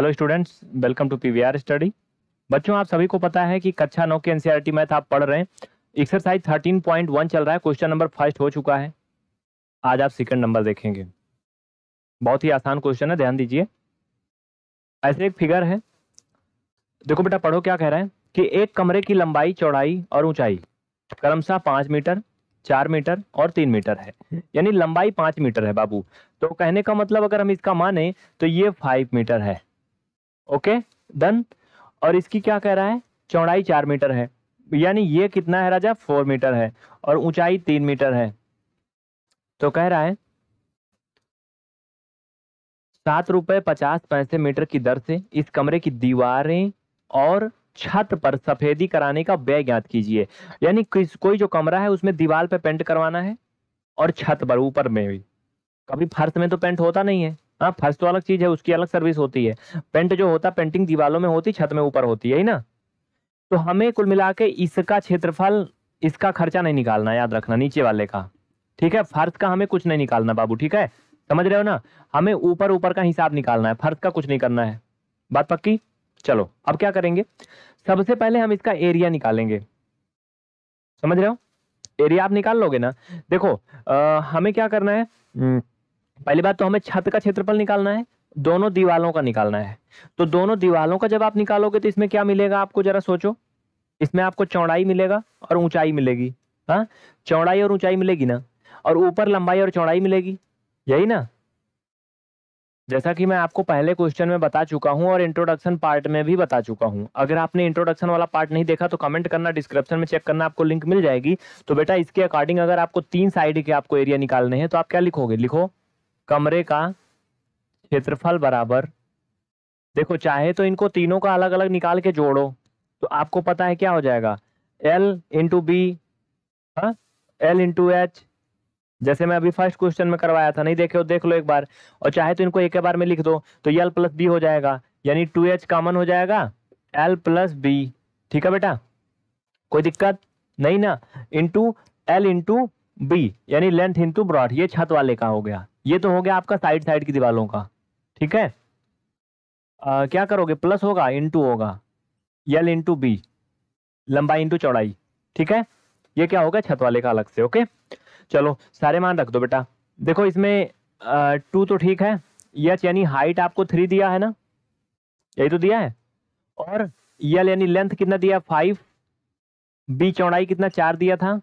Hello students welcome to PVR study बच्चों आप सभी को पता है कि कक्षा नौ के एनसीईआरटी मैथ e आप पढ़ रहे हैं एक्सरसाइज थर्टीन पॉइंट वन चल रहा है क्वेश्चन नंबर फर्स्ट हो चुका है आज आप सेकंड नंबर देखेंगे बहुत ही आसान क्वेश्चन है ध्यान दीजिए ऐसे एक फिगर है देखो बेटा पढ़ो क्या कह रहे हैं कि एक कमरे की लंबाई चौड़ाई और ऊंचाई क्रमशः पाँच मीटर चार मीटर और तीन मीटर है यानी लंबाई पाँच मीटर है बाबू तो कहने का मतलब अगर हम इसका माने तो ये फाइव मीटर है ओके डन और इसकी क्या कह रहा है चौड़ाई चार मीटर है यानी ये कितना है राजा फोर मीटर है और ऊंचाई तीन मीटर है तो कह रहा है सात रुपये पचास पैसे मीटर की दर से इस कमरे की दीवारें और छत पर सफेदी कराने का व्यय ज्ञात कीजिए यानी कोई जो कमरा है उसमें दीवार पे पेंट करवाना है और छत पर ऊपर में भी कभी फर्श में तो पेंट होता नहीं है हाँ फर्श तो अलग चीज है उसकी अलग सर्विस होती है पेंट जो होता पेंटिंग दीवालों में होती छत में ऊपर होती है ना तो हमें कुल मिला इसका क्षेत्रफल इसका खर्चा नहीं निकालना याद रखना नीचे वाले का ठीक है फर्श का हमें कुछ नहीं निकालना बाबू ठीक है समझ रहे हो ना हमें ऊपर ऊपर का हिसाब निकालना है फर्श का कुछ नहीं करना है बात पक्की चलो अब क्या करेंगे सबसे पहले हम इसका एरिया निकालेंगे समझ रहे हो एरिया आप निकाल लोगे ना देखो आ, हमें क्या करना है हम्म, पहली बात तो हमें छत का क्षेत्रफल निकालना है दोनों दीवालों का निकालना है तो दोनों दीवालों का जब आप निकालोगे तो इसमें क्या मिलेगा आपको जरा सोचो इसमें आपको चौड़ाई मिलेगा और ऊंचाई मिलेगी हाँ चौड़ाई और ऊंचाई मिलेगी ना और ऊपर लंबाई और चौड़ाई मिलेगी यही ना जैसा कि मैं आपको पहले क्वेश्चन में बता चुका हूं और इंट्रोडक्शन पार्ट में भी बता चुका हूं अगर आपने इंट्रोडक्शन वाला पार्ट नहीं देखा तो कमेंट करना डिस्क्रिप्शन में चेक करना आपको लिंक मिल जाएगी तो बेटा इसके अकॉर्डिंग अगर आपको तीन साइड के आपको एरिया निकालने हैं तो आप क्या लिखोगे लिखो कमरे का क्षेत्रफल बराबर देखो चाहे तो इनको तीनों का अलग अलग निकाल के जोड़ो तो आपको पता है क्या हो जाएगा L into B L into H जैसे मैं अभी फर्स्ट क्वेश्चन में करवाया था नहीं देखे हो देख लो एक बार और चाहे तो इनको एक बार में लिख दो तो एल प्लस बी हो जाएगा यानी टू एच कॉमन हो जाएगा एल प्लस बी ठीक है बेटा कोई दिक्कत नहीं ना इंटू एल इंटू बी यानी लेंथ इंटू ब्रॉड ये छत वाले का हो गया ये तो हो गया आपका साइड साइड की दीवारों का ठीक है आ, क्या करोगे प्लस होगा इंटू होगा यल इंटू बी लंबाई इंटू चौड़ाई ठीक है ये क्या होगा छत वाले का अलग से ओके चलो सारे मान रख दो बेटा देखो इसमें टू तो ठीक है यच यानी हाइट आपको थ्री दिया है ना यही तो दिया है और यल यानी लेंथ कितना दिया फाइव बी चौड़ाई कितना चार दिया था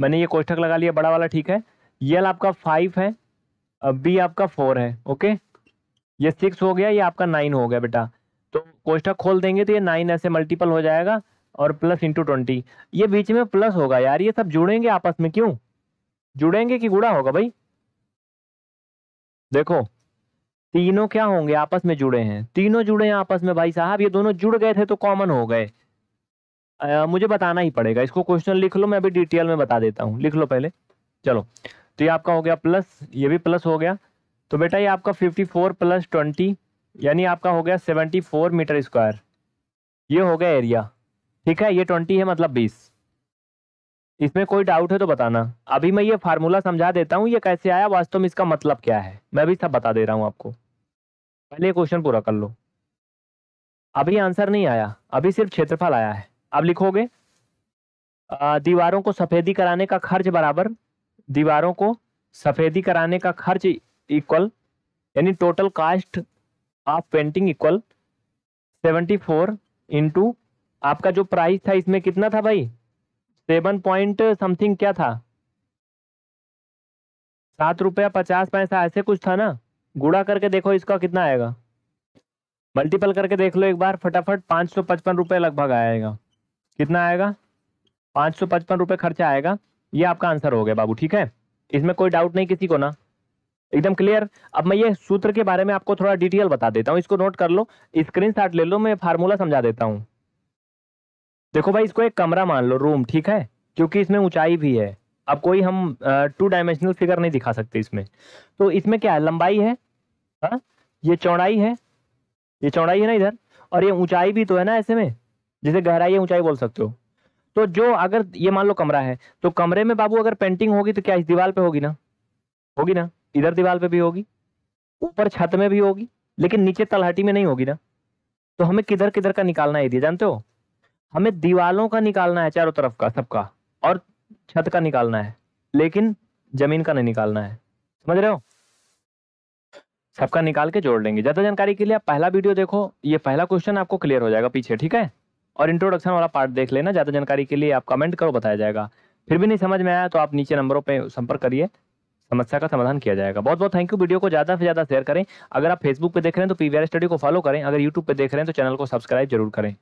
मैंने ये कोष्ठक लगा लिया बड़ा वाला ठीक है यल आपका फाइव है बी आपका फोर है ओके ये सिक्स हो गया ये आपका नाइन हो गया बेटा तो कोष्टक खोल देंगे तो ये नाइन ऐसे मल्टीपल हो जाएगा और प्लस इंटू ट्वेंटी ये बीच में प्लस होगा यार ये सब जुड़ेंगे आपस में क्यों जुड़ेंगे कि गुड़ा होगा भाई देखो तीनों क्या होंगे आपस में जुड़े हैं तीनों जुड़े हैं आपस में भाई साहब ये दोनों जुड़ गए थे तो कॉमन हो गए आ, मुझे बताना ही पड़ेगा इसको क्वेश्चन लिख लो मैं अभी डिटेल में बता देता हूँ लिख लो पहले चलो तो ये आपका हो गया प्लस ये भी प्लस हो गया तो बेटा ये आपका फिफ्टी फोर प्लस ट्वेंटी यानी आपका हो गया सेवेंटी फोर मीटर स्क्वायर ये हो गया एरिया ठीक है ये ट्वेंटी है मतलब बीस इसमें कोई डाउट है तो बताना अभी मैं ये फार्मूला समझा देता हूँ ये कैसे आया वास्तव में इसका मतलब क्या है मैं भी सब बता दे रहा हूँ आपको पहले क्वेश्चन पूरा कर लो अभी आंसर नहीं आया अभी सिर्फ क्षेत्रफल आया है अब लिखोगे दीवारों को सफेदी कराने का खर्च बराबर दीवारों को सफ़ेदी कराने का खर्च इक्वल यानी total cost of painting equal seventy four into आपका जो प्राइस था इसमें कितना था भाई सेवन पॉइंट समथिंग क्या था सात रुपया पचास पैसा ऐसे कुछ था ना गुड़ा करके देखो इसका कितना आएगा मल्टीपल करके देख लो एक बार फटाफट पाँच सौ पचपन रुपये लगभग आएगा कितना आएगा पाँच सौ पचपन रुपये खर्चा आएगा ये आपका आंसर हो गया बाबू ठीक है इसमें कोई डाउट नहीं किसी को ना एकदम क्लियर अब मैं ये सूत्र के बारे में आपको थोड़ा डिटेल बता देता हूँ इसको नोट कर लो स्क्रीन शॉट ले लो मैं फार्मूला समझा देता हूँ देखो भाई इसको एक कमरा मान लो रूम ठीक है क्योंकि इसमें ऊंचाई भी है अब कोई हम टू डायमेंशनल फिगर नहीं दिखा सकते इसमें तो इसमें क्या है लंबाई है हा? ये चौड़ाई है ये चौड़ाई है ना इधर और ये ऊंचाई भी तो है ना ऐसे में जिसे गहराई ऊंचाई बोल सकते हो तो जो अगर ये मान लो कमरा है तो कमरे में बाबू अगर पेंटिंग होगी तो क्या इस दीवार पे होगी ना होगी ना इधर दीवार पे भी होगी ऊपर छत में भी होगी लेकिन नीचे तलहटी में नहीं होगी ना तो हमें किधर किधर का निकालना है जानते हो हमें दीवालों का निकालना है चारों तरफ का सबका और छत का निकालना है लेकिन जमीन का नहीं निकालना है समझ रहे हो सबका निकाल के जोड़ लेंगे ज्यादा जानकारी के लिए आप पहला वीडियो देखो ये पहला क्वेश्चन आपको क्लियर हो जाएगा पीछे ठीक है और इंट्रोडक्शन वाला पार्ट देख लेना ज़्यादा जानकारी के लिए आप कमेंट करो बताया जाएगा फिर भी नहीं समझ में आया तो आप नीचे नंबरों पर संपर्क करिए समस्या का समाधान किया जाएगा बहुत बहुत थैंक यू वीडियो को ज़्यादा से ज़्यादा शेयर करें अगर आप फेसबुक पर देख रहे हैं तो पीवीआर स्टडी को फॉलो करें अगर यूट्यूब पर देख रहे हैं तो चैनल को सब्सक्राइब जरूर करें